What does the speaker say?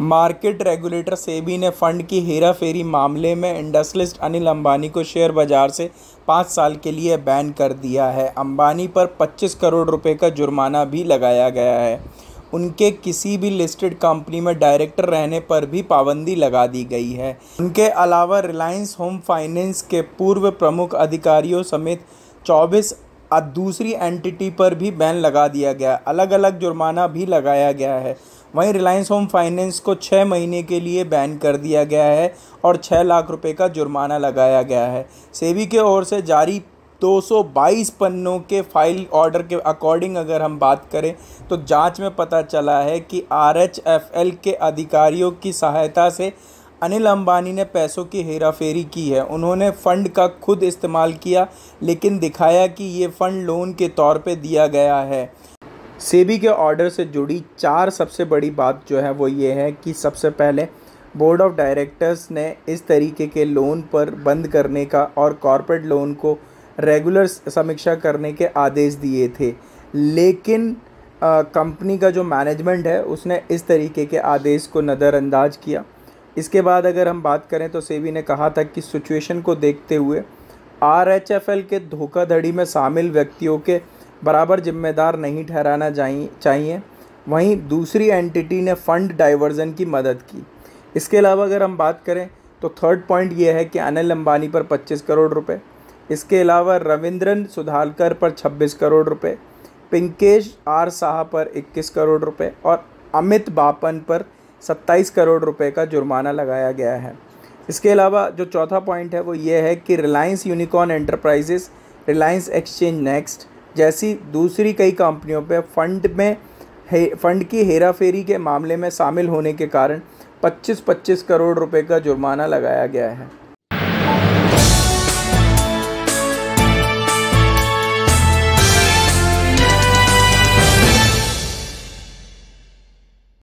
market regulator SEBI ने fund की हेरा फेरी मामले में इंडस्ट्रिस्ट अनिल अंबानी को शेयर बाजार से पाँच साल के लिए बैन कर दिया है अंबानी पर 25 करोड़ रुपए का जुर्माना भी लगाया गया है उनके किसी भी लिस्टेड कंपनी में डायरेक्टर रहने पर भी पाबंदी लगा दी गई है उनके अलावा रिलायंस होम फाइनेंस के पूर्व प्रमुख अधिकारियों समेत 24 अब दूसरी एंटिटी पर भी बैन लगा दिया गया अलग अलग जुर्माना भी लगाया गया है वहीं रिलायंस होम फाइनेंस को छः महीने के लिए बैन कर दिया गया है और छः लाख रुपए का जुर्माना लगाया गया है सेबी के ओर से जारी 222 पन्नों के फाइल ऑर्डर के अकॉर्डिंग अगर हम बात करें तो जांच में पता चला है कि आर के अधिकारियों की सहायता से अनिल अंबानी ने पैसों की हेराफेरी की है उन्होंने फ़ंड का खुद इस्तेमाल किया लेकिन दिखाया कि ये फ़ंड लोन के तौर पे दिया गया है सेबी के ऑर्डर से जुड़ी चार सबसे बड़ी बात जो है वो ये है कि सबसे पहले बोर्ड ऑफ डायरेक्टर्स ने इस तरीके के लोन पर बंद करने का और कॉरपोरेट लोन को रेगुलर समीक्षा करने के आदेश दिए थे लेकिन कंपनी का जो मैनेजमेंट है उसने इस तरीके के आदेश को नज़रअंदाज किया इसके बाद अगर हम बात करें तो सेबी ने कहा था कि सिचुएशन को देखते हुए आरएचएफएल के धोखाधड़ी में शामिल व्यक्तियों के बराबर जिम्मेदार नहीं ठहराना चाहिए वहीं दूसरी एंटिटी ने फ़ंड डाइवर्जन की मदद की इसके अलावा अगर हम बात करें तो थर्ड पॉइंट ये है कि अनिल अंबानी पर 25 करोड़ रुपए इसके अलावा रविंद्रन सुधालकर पर 26 करोड़ रुपए पिंकेश आर साहा पर 21 करोड़ रुपए और अमित बापन पर सत्ताईस करोड़ रुपए का जुर्माना लगाया गया है इसके अलावा जो चौथा पॉइंट है वो ये है कि Reliance Unicorn Enterprises Reliance Exchange Next जैसी दूसरी कई कंपनियों पर फंड में फंड की हेरा फेरी के मामले में शामिल होने के कारण 25-25 करोड़ रुपए का जुर्माना लगाया गया है